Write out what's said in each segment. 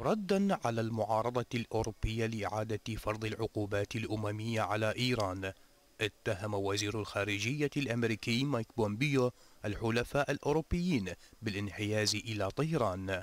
ردا على المعارضة الأوروبية لإعادة فرض العقوبات الأممية على إيران اتهم وزير الخارجية الأمريكي مايك بومبيو الحلفاء الأوروبيين بالانحياز إلى طهران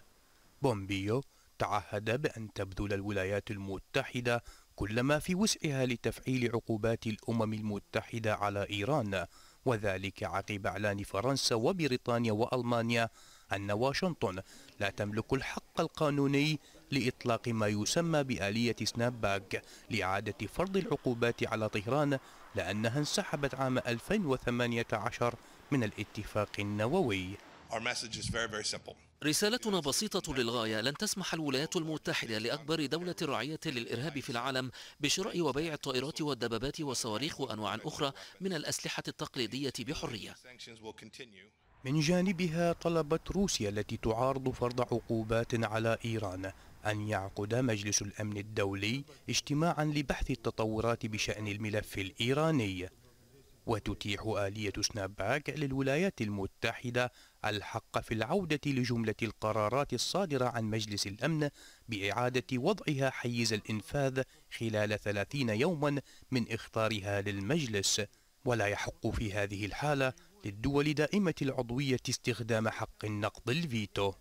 بومبيو تعهد بأن تبذل الولايات المتحدة كل ما في وسعها لتفعيل عقوبات الأمم المتحدة على إيران وذلك عقب إعلان فرنسا وبريطانيا وألمانيا أن واشنطن لا تملك الحق القانوني لإطلاق ما يسمى بآلية سناب باك لإعادة فرض العقوبات على طهران لأنها انسحبت عام 2018 من الاتفاق النووي رسالتنا بسيطة للغاية لن تسمح الولايات المتحدة لأكبر دولة راعية للإرهاب في العالم بشراء وبيع الطائرات والدبابات والصواريخ وأنواع أخرى من الأسلحة التقليدية بحرية من جانبها طلبت روسيا التي تعارض فرض عقوبات على إيران أن يعقد مجلس الأمن الدولي اجتماعا لبحث التطورات بشأن الملف الإيراني وتتيح آلية سناب باك للولايات المتحدة الحق في العودة لجملة القرارات الصادرة عن مجلس الأمن بإعادة وضعها حيز الإنفاذ خلال ثلاثين يوما من إخطارها للمجلس ولا يحق في هذه الحالة للدول دائمة العضوية استخدام حق النقض الفيتو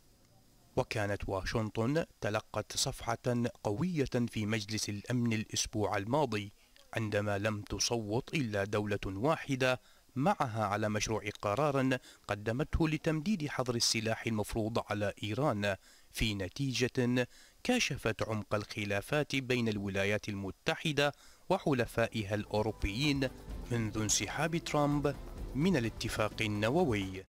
وكانت واشنطن تلقت صفحة قوية في مجلس الأمن الأسبوع الماضي عندما لم تصوت إلا دولة واحدة معها على مشروع قرار قدمته لتمديد حظر السلاح المفروض على إيران في نتيجة كاشفت عمق الخلافات بين الولايات المتحدة وحلفائها الأوروبيين منذ انسحاب ترامب من الاتفاق النووي